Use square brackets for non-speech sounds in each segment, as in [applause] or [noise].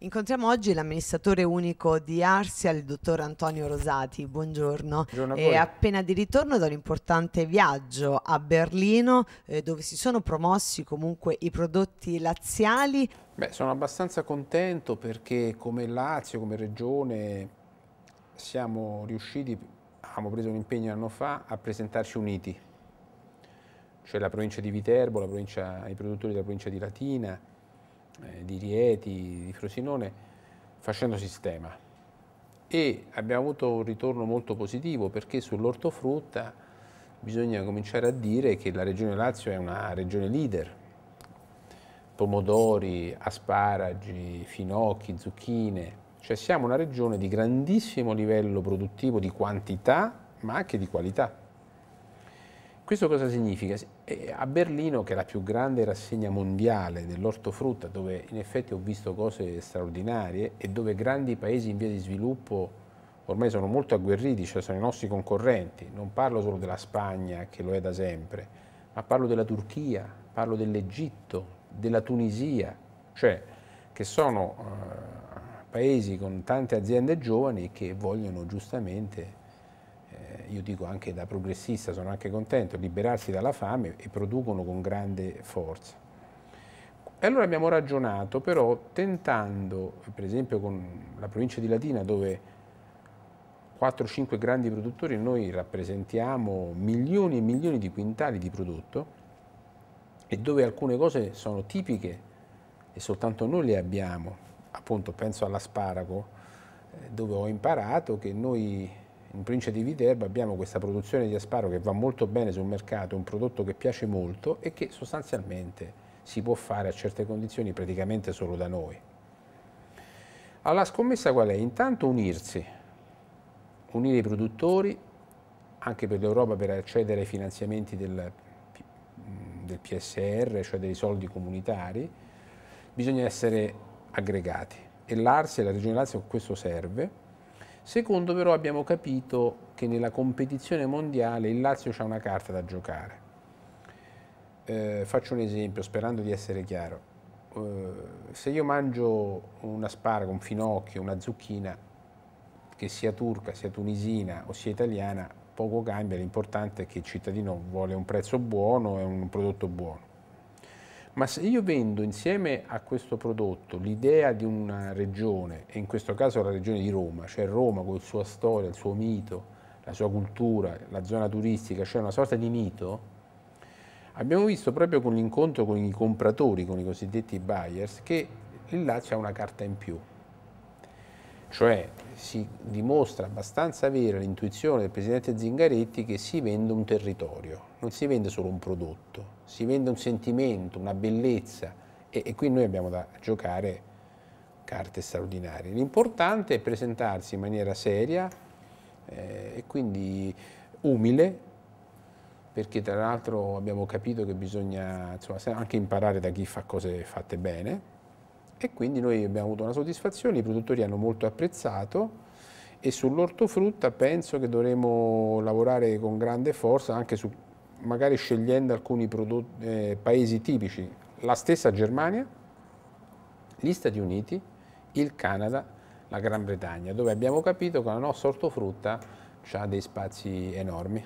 Incontriamo oggi l'amministratore unico di Arsia, il dottor Antonio Rosati. Buongiorno. Buongiorno È eh, appena di ritorno da un importante viaggio a Berlino, eh, dove si sono promossi comunque i prodotti laziali. Beh, sono abbastanza contento perché come Lazio, come Regione, siamo riusciti, abbiamo preso un impegno un anno fa, a presentarci uniti. Cioè la provincia di Viterbo, la provincia, i produttori della provincia di Latina, eh, di Rieti, di Frosinone, facendo sistema. E abbiamo avuto un ritorno molto positivo perché sull'ortofrutta bisogna cominciare a dire che la regione Lazio è una regione leader. Pomodori, asparagi, finocchi, zucchine, cioè siamo una regione di grandissimo livello produttivo di quantità ma anche di qualità. Questo cosa significa? Eh, a Berlino, che è la più grande rassegna mondiale dell'ortofrutta, dove in effetti ho visto cose straordinarie e dove grandi paesi in via di sviluppo ormai sono molto agguerriti, cioè sono i nostri concorrenti, non parlo solo della Spagna, che lo è da sempre, ma parlo della Turchia, parlo dell'Egitto, della Tunisia, cioè che sono eh, paesi con tante aziende giovani che vogliono giustamente io dico anche da progressista, sono anche contento, liberarsi dalla fame e producono con grande forza. E allora abbiamo ragionato però tentando, per esempio con la provincia di Latina dove 4-5 grandi produttori noi rappresentiamo milioni e milioni di quintali di prodotto e dove alcune cose sono tipiche e soltanto noi le abbiamo, appunto penso all'asparago eh, dove ho imparato che noi in provincia di Viterbo abbiamo questa produzione di asparo che va molto bene sul mercato, un prodotto che piace molto e che sostanzialmente si può fare a certe condizioni praticamente solo da noi. Allora, la scommessa qual è? Intanto unirsi, unire i produttori, anche per l'Europa per accedere ai finanziamenti del, del PSR, cioè dei soldi comunitari, bisogna essere aggregati e l'Arsia, la Regione Lazio questo serve Secondo però abbiamo capito che nella competizione mondiale il Lazio ha una carta da giocare. Eh, faccio un esempio sperando di essere chiaro. Eh, se io mangio un asparago, un finocchio, una zucchina, che sia turca, sia tunisina o sia italiana, poco cambia, l'importante è che il cittadino vuole un prezzo buono e un prodotto buono. Ma se io vendo insieme a questo prodotto l'idea di una regione, e in questo caso la regione di Roma, cioè Roma con la sua storia, il suo mito, la sua cultura, la zona turistica, cioè una sorta di mito, abbiamo visto proprio con l'incontro con i compratori, con i cosiddetti buyers, che il Lazio ha una carta in più cioè si dimostra abbastanza vera l'intuizione del presidente Zingaretti che si vende un territorio, non si vende solo un prodotto, si vende un sentimento, una bellezza e, e qui noi abbiamo da giocare carte straordinarie. L'importante è presentarsi in maniera seria eh, e quindi umile, perché tra l'altro abbiamo capito che bisogna insomma, anche imparare da chi fa cose fatte bene e quindi noi abbiamo avuto una soddisfazione, i produttori hanno molto apprezzato e sull'ortofrutta penso che dovremo lavorare con grande forza anche su, magari scegliendo alcuni prodotti, eh, paesi tipici, la stessa Germania, gli Stati Uniti, il Canada, la Gran Bretagna, dove abbiamo capito che la nostra ortofrutta ha dei spazi enormi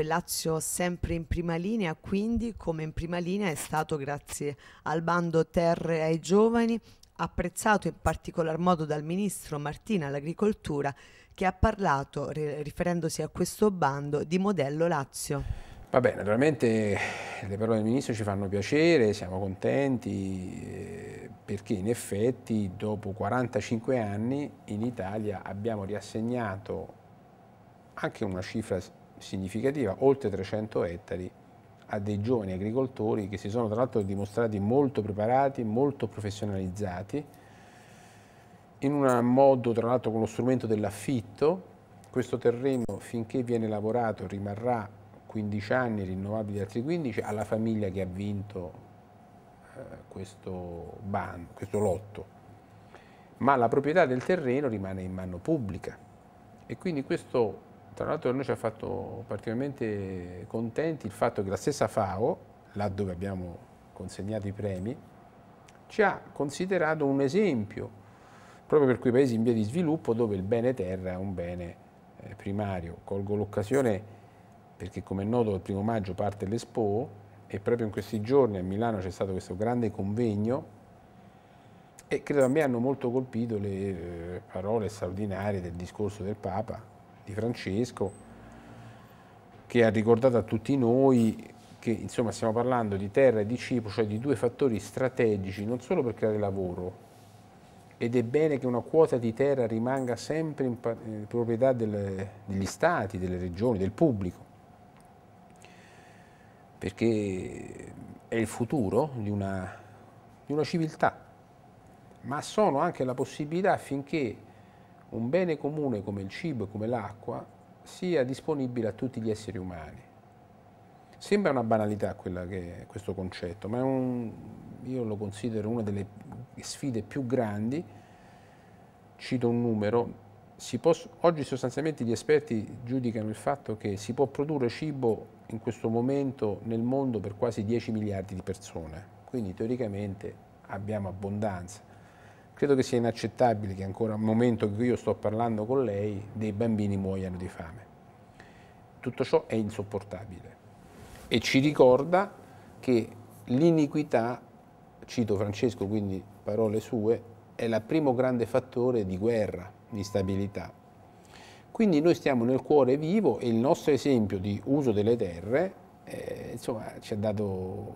il Lazio sempre in prima linea, quindi come in prima linea è stato grazie al bando terre ai giovani, apprezzato in particolar modo dal ministro Martina all'agricoltura, che ha parlato, riferendosi a questo bando, di modello Lazio. Vabbè, naturalmente le parole del Ministro ci fanno piacere, siamo contenti eh, perché in effetti dopo 45 anni in Italia abbiamo riassegnato anche una cifra significativa, oltre 300 ettari, a dei giovani agricoltori che si sono tra l'altro dimostrati molto preparati, molto professionalizzati, in un modo tra l'altro con lo strumento dell'affitto, questo terreno finché viene lavorato rimarrà 15 anni, rinnovabili altri 15, alla famiglia che ha vinto eh, questo, ban, questo lotto, ma la proprietà del terreno rimane in mano pubblica e quindi questo tra l'altro noi ci ha fatto particolarmente contenti il fatto che la stessa FAO, là dove abbiamo consegnato i premi, ci ha considerato un esempio proprio per quei paesi in via di sviluppo dove il bene terra è un bene eh, primario. Colgo l'occasione perché come è noto il primo maggio parte l'Expo e proprio in questi giorni a Milano c'è stato questo grande convegno e credo a me hanno molto colpito le eh, parole straordinarie del discorso del Papa di Francesco, che ha ricordato a tutti noi che insomma stiamo parlando di terra e di cibo, cioè di due fattori strategici non solo per creare lavoro, ed è bene che una quota di terra rimanga sempre in, eh, proprietà delle, degli stati, delle regioni, del pubblico, perché è il futuro di una, di una civiltà, ma sono anche la possibilità affinché un bene comune come il cibo e come l'acqua sia disponibile a tutti gli esseri umani. Sembra una banalità che, questo concetto, ma un, io lo considero una delle sfide più grandi. Cito un numero, Posso, oggi sostanzialmente gli esperti giudicano il fatto che si può produrre cibo in questo momento nel mondo per quasi 10 miliardi di persone, quindi teoricamente abbiamo abbondanza. Credo che sia inaccettabile che ancora al momento in cui io sto parlando con lei dei bambini muoiano di fame. Tutto ciò è insopportabile e ci ricorda che l'iniquità, cito Francesco, quindi parole sue, è il primo grande fattore di guerra, di stabilità. Quindi noi stiamo nel cuore vivo e il nostro esempio di uso delle terre eh, insomma, ci ha dato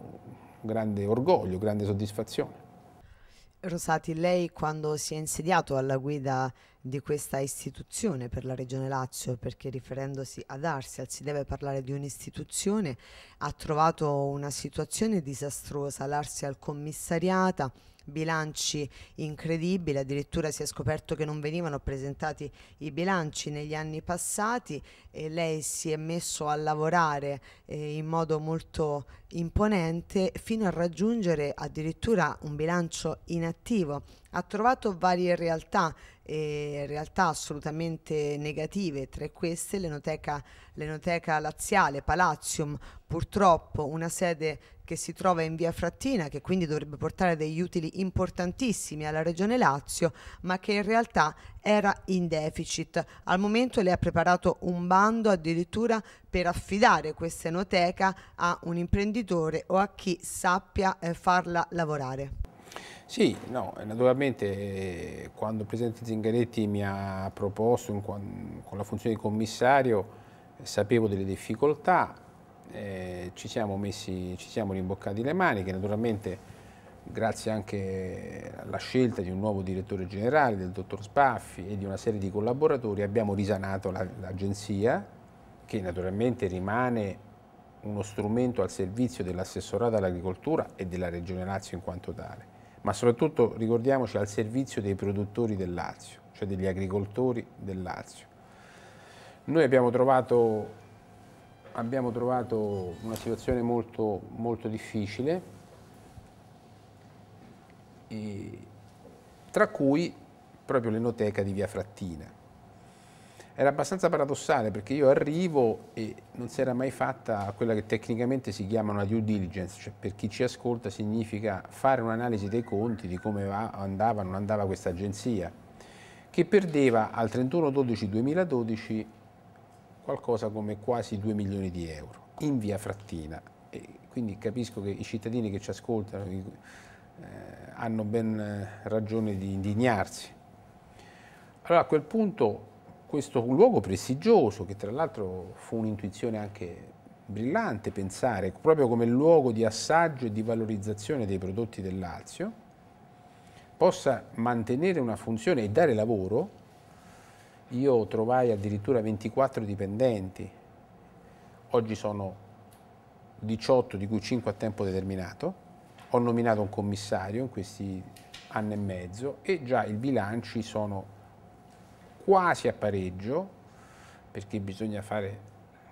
grande orgoglio, grande soddisfazione. Rosati, lei quando si è insediato alla guida di questa istituzione per la Regione Lazio, perché riferendosi ad Arsial si deve parlare di un'istituzione, ha trovato una situazione disastrosa, l'Arsial commissariata, bilanci incredibili, addirittura si è scoperto che non venivano presentati i bilanci negli anni passati e lei si è messo a lavorare eh, in modo molto imponente fino a raggiungere addirittura un bilancio inattivo. Ha trovato varie realtà, eh, realtà assolutamente negative, tra queste l'enoteca, l'enoteca laziale, Palazium, purtroppo una sede che si trova in via Frattina, che quindi dovrebbe portare degli utili importantissimi alla Regione Lazio, ma che in realtà era in deficit. Al momento le ha preparato un bando addirittura per affidare questa enoteca a un imprenditore o a chi sappia eh, farla lavorare. Sì, no, naturalmente eh, quando il Presidente Zingaretti mi ha proposto in, con la funzione di commissario eh, sapevo delle difficoltà, eh, ci siamo messi, ci siamo rimboccati le maniche, naturalmente grazie anche alla scelta di un nuovo direttore generale, del dottor Spaffi e di una serie di collaboratori abbiamo risanato l'agenzia che naturalmente rimane uno strumento al servizio dell'assessorato all'agricoltura e della Regione Lazio in quanto tale, ma soprattutto ricordiamoci al servizio dei produttori del Lazio, cioè degli agricoltori del Lazio. Noi abbiamo trovato abbiamo trovato una situazione molto, molto difficile, tra cui proprio l'enoteca di Via Frattina. Era abbastanza paradossale perché io arrivo e non si era mai fatta quella che tecnicamente si chiama una due diligence, cioè per chi ci ascolta significa fare un'analisi dei conti di come va, andava o non andava questa agenzia, che perdeva al 31-12-2012 qualcosa come quasi 2 milioni di euro in via Frattina. E quindi capisco che i cittadini che ci ascoltano eh, hanno ben eh, ragione di indignarsi. Allora a quel punto questo luogo prestigioso, che tra l'altro fu un'intuizione anche brillante pensare proprio come luogo di assaggio e di valorizzazione dei prodotti del Lazio, possa mantenere una funzione e dare lavoro io trovai addirittura 24 dipendenti, oggi sono 18 di cui 5 a tempo determinato, ho nominato un commissario in questi anni e mezzo e già i bilanci sono quasi a pareggio perché bisogna fare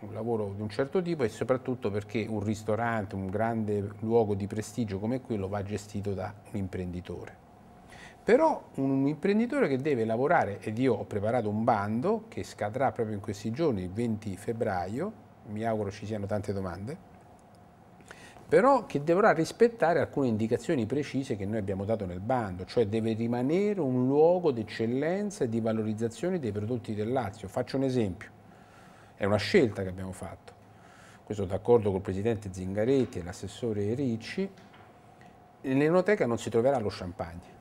un lavoro di un certo tipo e soprattutto perché un ristorante, un grande luogo di prestigio come quello va gestito da un imprenditore però un imprenditore che deve lavorare, ed io ho preparato un bando che scadrà proprio in questi giorni, il 20 febbraio, mi auguro ci siano tante domande, però che dovrà rispettare alcune indicazioni precise che noi abbiamo dato nel bando, cioè deve rimanere un luogo d'eccellenza e di valorizzazione dei prodotti del Lazio. Faccio un esempio, è una scelta che abbiamo fatto, questo d'accordo col Presidente Zingaretti e l'assessore Ricci, nell'enoteca non si troverà lo champagne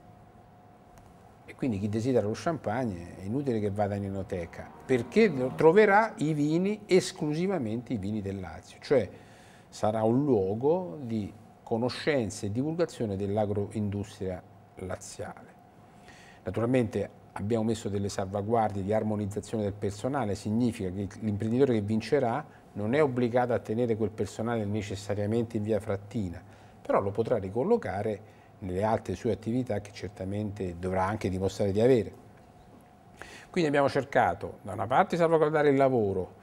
quindi chi desidera lo champagne è inutile che vada in enoteca, perché troverà i vini esclusivamente i vini del Lazio, cioè sarà un luogo di conoscenza e divulgazione dell'agroindustria laziale. Naturalmente abbiamo messo delle salvaguardie di armonizzazione del personale, significa che l'imprenditore che vincerà non è obbligato a tenere quel personale necessariamente in via frattina, però lo potrà ricollocare nelle altre sue attività che certamente dovrà anche dimostrare di avere. Quindi abbiamo cercato da una parte di salvaguardare il lavoro,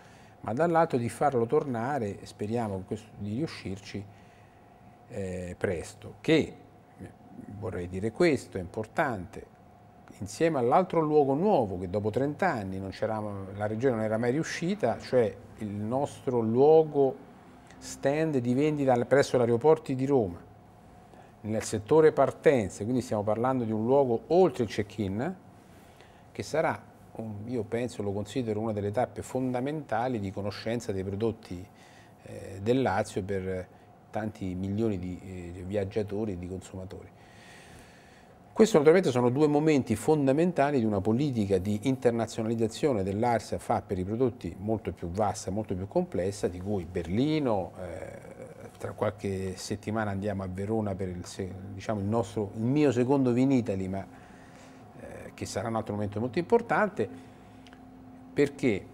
ma dall'altro di farlo tornare, speriamo di riuscirci eh, presto, che vorrei dire questo, è importante, insieme all'altro luogo nuovo che dopo 30 anni la regione non era mai riuscita, cioè il nostro luogo stand di vendita presso l'aeroporto di Roma, nel settore partenze, quindi stiamo parlando di un luogo oltre il check-in, che sarà, io penso, lo considero una delle tappe fondamentali di conoscenza dei prodotti eh, del Lazio per tanti milioni di eh, viaggiatori e di consumatori. Questi naturalmente sono due momenti fondamentali di una politica di internazionalizzazione dell'Arsia fa per i prodotti molto più vasta, molto più complessa, di cui Berlino, eh, tra qualche settimana andiamo a Verona per il, diciamo, il, nostro, il mio secondo Vinitali, ma eh, che sarà un altro momento molto importante, perché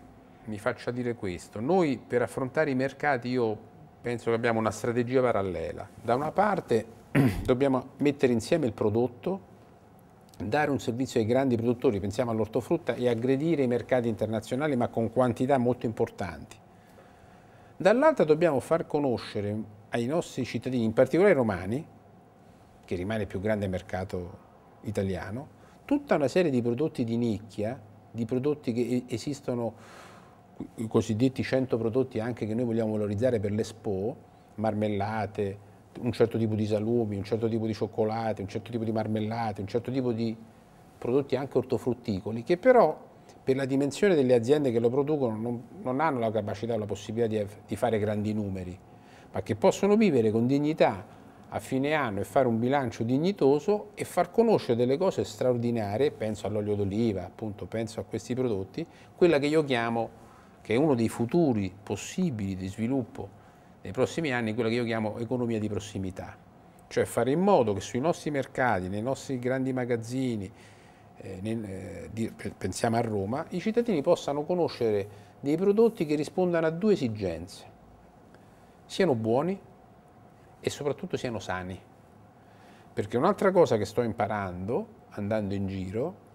mi faccio dire questo, noi per affrontare i mercati io penso che abbiamo una strategia parallela, da una parte [clears throat] dobbiamo mettere insieme il prodotto, dare un servizio ai grandi produttori, pensiamo all'ortofrutta, e aggredire i mercati internazionali ma con quantità molto importanti. Dall'altra dobbiamo far conoscere ai nostri cittadini, in particolare ai romani, che rimane il più grande mercato italiano, tutta una serie di prodotti di nicchia, di prodotti che esistono, i cosiddetti 100 prodotti anche che noi vogliamo valorizzare per l'Expo, marmellate, un certo tipo di salumi, un certo tipo di cioccolate, un certo tipo di marmellate, un certo tipo di prodotti anche ortofrutticoli, che però per la dimensione delle aziende che lo producono non, non hanno la capacità o la possibilità di, di fare grandi numeri, ma che possono vivere con dignità a fine anno e fare un bilancio dignitoso e far conoscere delle cose straordinarie, penso all'olio d'oliva, appunto, penso a questi prodotti, quella che io chiamo, che è uno dei futuri possibili di sviluppo nei prossimi anni quella che io chiamo economia di prossimità, cioè fare in modo che sui nostri mercati, nei nostri grandi magazzini, eh, nel, eh, pensiamo a Roma, i cittadini possano conoscere dei prodotti che rispondano a due esigenze, siano buoni e soprattutto siano sani. Perché un'altra cosa che sto imparando andando in giro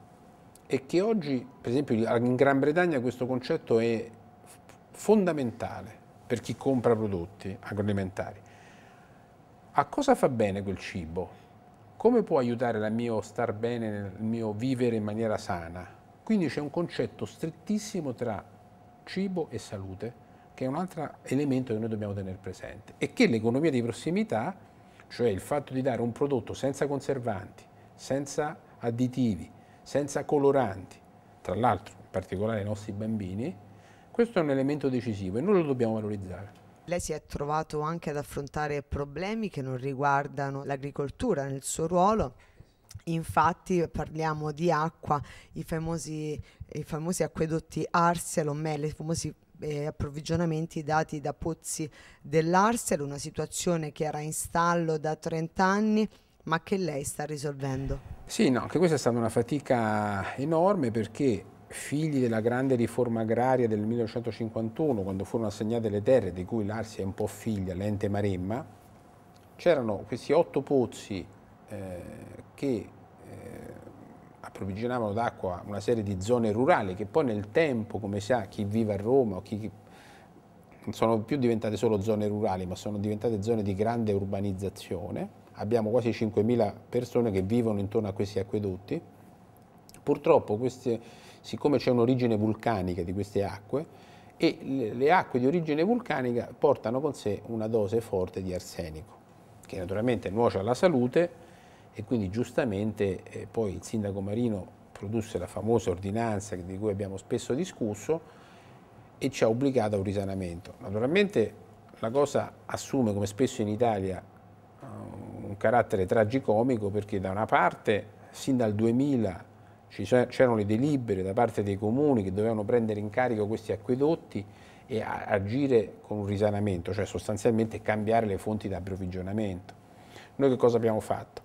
è che oggi, per esempio in Gran Bretagna questo concetto è fondamentale, per chi compra prodotti agroalimentari. A cosa fa bene quel cibo? Come può aiutare il mio star bene, il mio vivere in maniera sana? Quindi c'è un concetto strettissimo tra cibo e salute, che è un altro elemento che noi dobbiamo tenere presente, e che l'economia di prossimità, cioè il fatto di dare un prodotto senza conservanti, senza additivi, senza coloranti, tra l'altro in particolare ai nostri bambini, questo è un elemento decisivo e noi lo dobbiamo valorizzare. Lei si è trovato anche ad affrontare problemi che non riguardano l'agricoltura nel suo ruolo. Infatti parliamo di acqua, i famosi, i famosi acquedotti Arselon, i famosi eh, approvvigionamenti dati da pozzi dell'Arcel, una situazione che era in stallo da 30 anni ma che lei sta risolvendo. Sì, no, anche questa è stata una fatica enorme perché figli della grande riforma agraria del 1951, quando furono assegnate le terre, di cui l'Arsia è un po' figlia, l'ente Maremma, c'erano questi otto pozzi eh, che eh, approvvigionavano d'acqua una serie di zone rurali che poi nel tempo, come sa chi vive a Roma o chi sono più diventate solo zone rurali, ma sono diventate zone di grande urbanizzazione. Abbiamo quasi 5.000 persone che vivono intorno a questi acquedotti. Purtroppo queste, siccome c'è un'origine vulcanica di queste acque, e le acque di origine vulcanica portano con sé una dose forte di arsenico, che naturalmente nuoce alla salute e quindi giustamente eh, poi il sindaco Marino produsse la famosa ordinanza di cui abbiamo spesso discusso e ci ha obbligato a un risanamento. Naturalmente la cosa assume, come spesso in Italia, un carattere tragicomico perché da una parte, sin dal 2000, c'erano le delibere da parte dei comuni che dovevano prendere in carico questi acquedotti e agire con un risanamento, cioè sostanzialmente cambiare le fonti di approvvigionamento. Noi che cosa abbiamo fatto?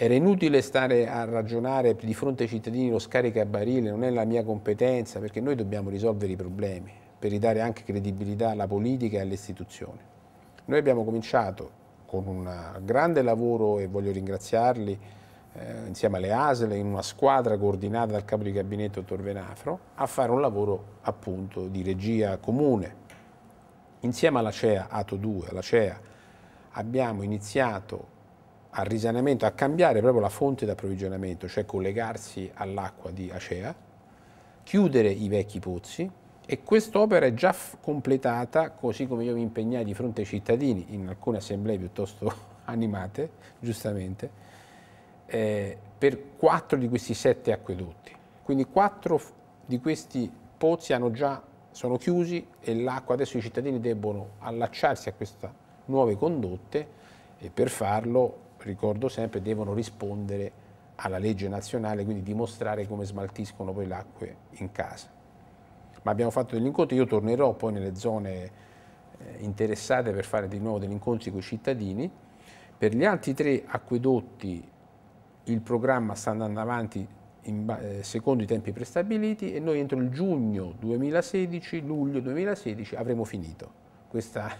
Era inutile stare a ragionare di fronte ai cittadini lo a barile, non è la mia competenza, perché noi dobbiamo risolvere i problemi per ridare anche credibilità alla politica e alle istituzioni. Noi abbiamo cominciato con un eh, grande lavoro e voglio ringraziarli eh, insieme alle ASL in una squadra coordinata dal capo di gabinetto Venafro, a fare un lavoro appunto di regia comune. Insieme alla CEA Ato 2, alla CEA abbiamo iniziato al risanamento, a cambiare proprio la fonte di approvvigionamento, cioè collegarsi all'acqua di Acea, chiudere i vecchi pozzi e quest'opera è già completata, così come io mi impegnai di fronte ai cittadini in alcune assemblee piuttosto [laughs] animate, giustamente, eh, per quattro di questi sette acquedotti. Quindi quattro di questi pozzi già, sono chiusi e l'acqua adesso i cittadini debbono allacciarsi a queste nuove condotte e per farlo, ricordo sempre, devono rispondere alla legge nazionale, quindi dimostrare come smaltiscono poi l'acqua in casa. Ma abbiamo fatto degli incontri, io tornerò poi nelle zone eh, interessate per fare di nuovo degli incontri con i cittadini. Per gli altri tre acquedotti il programma sta andando avanti in, eh, secondo i tempi prestabiliti e noi entro il giugno 2016, luglio 2016 avremo finito questa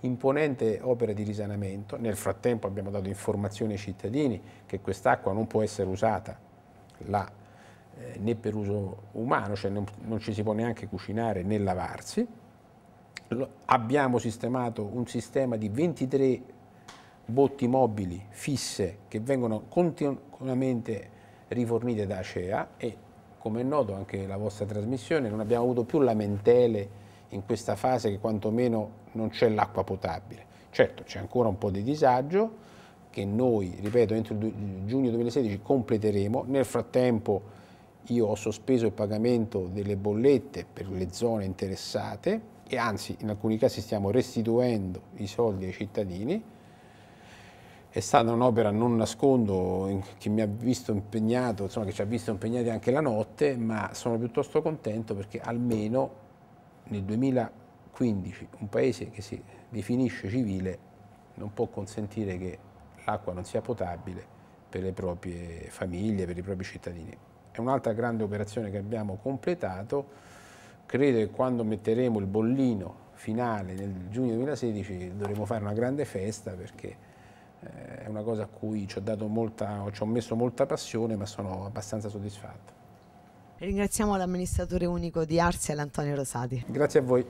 [laughs] imponente opera di risanamento. Nel frattempo abbiamo dato informazioni ai cittadini che quest'acqua non può essere usata là, eh, né per uso umano, cioè non, non, ci si può neanche cucinare né lavarsi. Lo, abbiamo sistemato un sistema di 23 botti mobili fisse che vengono continuamente rifornite da ACEA e come è noto anche la vostra trasmissione non abbiamo avuto più lamentele in questa fase che quantomeno non c'è l'acqua potabile. Certo c'è ancora un po' di disagio che noi, ripeto, entro giugno 2016 completeremo, nel frattempo io ho sospeso il pagamento delle bollette per le zone interessate e anzi in alcuni casi stiamo restituendo i soldi ai cittadini è stata un'opera, non nascondo, che mi ha visto impegnato, insomma che ci ha visto impegnati anche la notte, ma sono piuttosto contento perché almeno nel 2015 un paese che si definisce civile non può consentire che l'acqua non sia potabile per le proprie famiglie, per i propri cittadini. È un'altra grande operazione che abbiamo completato, credo che quando metteremo il bollino finale nel giugno 2016 dovremo fare una grande festa perché eh, è una cosa a cui ci ho, molta, ci ho messo molta passione ma sono abbastanza soddisfatto. Ringraziamo l'amministratore unico di Arsia, Antonio Rosati. Grazie a voi.